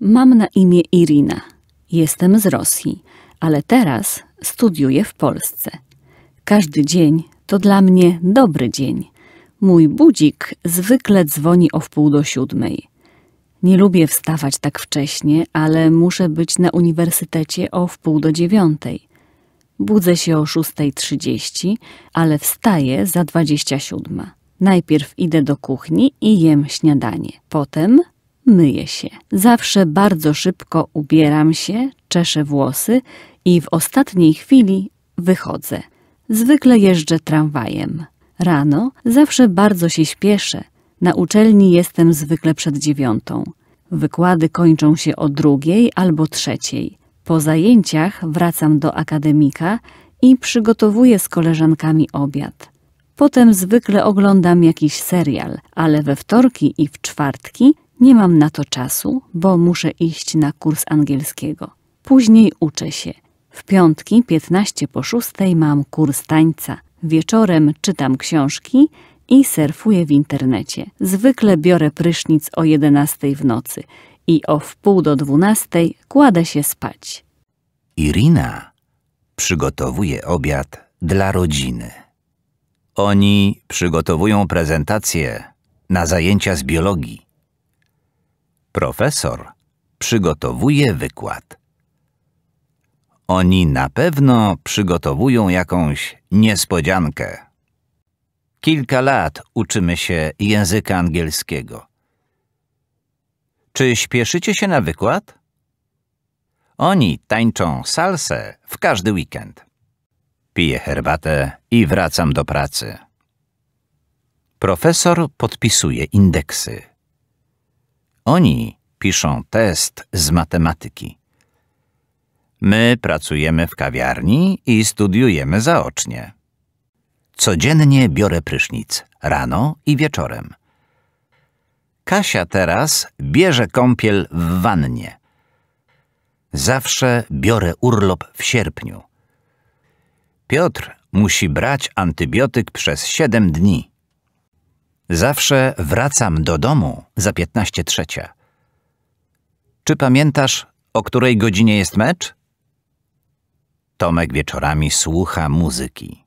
Mam na imię Irina. Jestem z Rosji, ale teraz studiuję w Polsce. Każdy dzień to dla mnie dobry dzień. Mój budzik zwykle dzwoni o wpół do siódmej. Nie lubię wstawać tak wcześnie, ale muszę być na uniwersytecie o wpół do dziewiątej. Budzę się o 6.30, ale wstaję za 27. Najpierw idę do kuchni i jem śniadanie. Potem myję się. Zawsze bardzo szybko ubieram się, czeszę włosy i w ostatniej chwili wychodzę. Zwykle jeżdżę tramwajem. Rano zawsze bardzo się śpieszę. Na uczelni jestem zwykle przed dziewiątą. Wykłady kończą się o drugiej albo trzeciej. Po zajęciach wracam do akademika i przygotowuję z koleżankami obiad. Potem zwykle oglądam jakiś serial, ale we wtorki i w czwartki nie mam na to czasu, bo muszę iść na kurs angielskiego. Później uczę się. W piątki 15 po 6 mam kurs tańca. Wieczorem czytam książki i surfuję w internecie. Zwykle biorę prysznic o 11 w nocy i o wpół do 12 kładę się spać. Irina przygotowuje obiad dla rodziny. Oni przygotowują prezentację na zajęcia z biologii. Profesor przygotowuje wykład. Oni na pewno przygotowują jakąś niespodziankę. Kilka lat uczymy się języka angielskiego. Czy śpieszycie się na wykład? Oni tańczą salsę w każdy weekend. Piję herbatę i wracam do pracy. Profesor podpisuje indeksy. Oni piszą test z matematyki. My pracujemy w kawiarni i studiujemy zaocznie. Codziennie biorę prysznic, rano i wieczorem. Kasia teraz bierze kąpiel w wannie. Zawsze biorę urlop w sierpniu. Piotr musi brać antybiotyk przez siedem dni. Zawsze wracam do domu za 15 trzecia. Czy pamiętasz, o której godzinie jest mecz? Tomek wieczorami słucha muzyki.